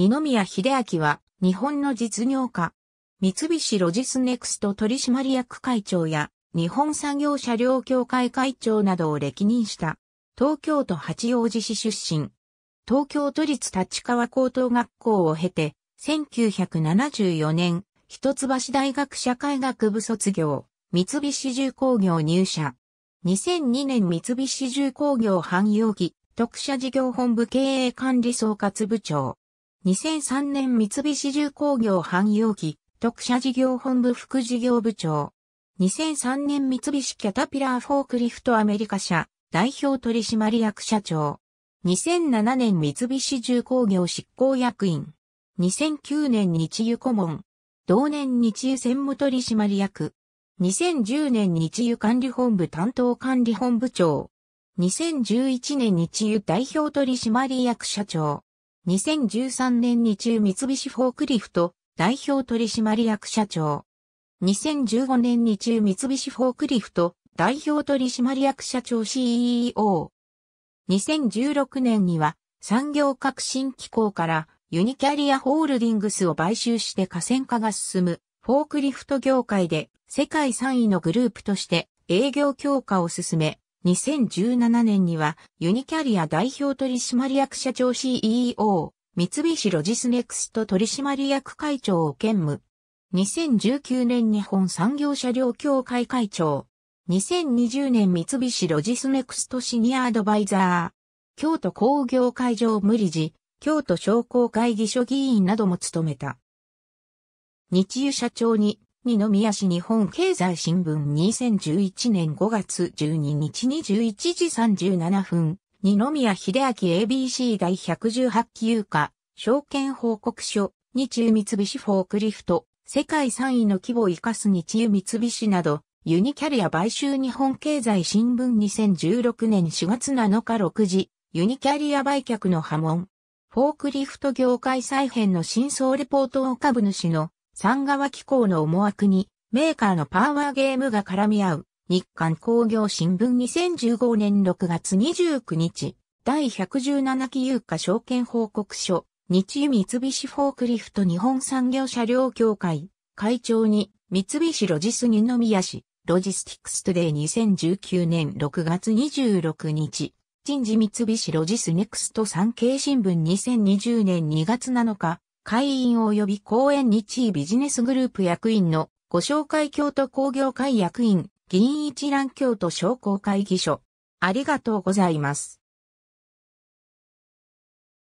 二宮秀明は、日本の実業家、三菱ロジスネクスト取締役会長や、日本産業車両協会会長などを歴任した、東京都八王子市出身、東京都立立川高等学校を経て、1974年、一橋大学社会学部卒業、三菱重工業入社。2002年三菱重工業汎用機、特社事業本部経営管理総括部長。2003年三菱重工業汎用機、特社事業本部副事業部長。2003年三菱キャタピラーフォークリフトアメリカ社、代表取締役社長。2007年三菱重工業執行役員。2009年日油顧問。同年日油専務取締役。2010年日油管理本部担当管理本部長。2011年日油代表取締役社長。2013年に中三菱フォークリフト代表取締役社長。2015年に中三菱フォークリフト代表取締役社長 CEO。2016年には産業革新機構からユニキャリアホールディングスを買収して河川化が進むフォークリフト業界で世界3位のグループとして営業強化を進め2017年にはユニキャリア代表取締役社長 CEO、三菱ロジスネクスト取締役会長を兼務。2019年日本産業車両協会会長。2020年三菱ロジスネクストシニアアドバイザー。京都工業会場無理事、京都商工会議所議員なども務めた。日油社長に二宮市日本経済新聞2011年5月12日21時37分、二宮秀明 ABC 第118期有証券報告書、日中三菱フォークリフト、世界3位の規模を生かす日中三菱など、ユニキャリア買収日本経済新聞2016年4月7日6時、ユニキャリア売却の波紋。フォークリフト業界再編の真相レポートを株主の三川機構の思惑に、メーカーのパワーゲームが絡み合う、日刊工業新聞2015年6月29日、第117期有価証券報告書、日三菱フォークリフト日本産業車両協会、会長に、三菱ロジス二宮市、ロジスティクストデイ2019年6月26日、人事三菱ロジスネクスト産経新聞2020年2月7日、会員及び公園日ビジネスグループ役員のご紹介京都工業会役員議員一覧京都商工会議所。ありがとうございます。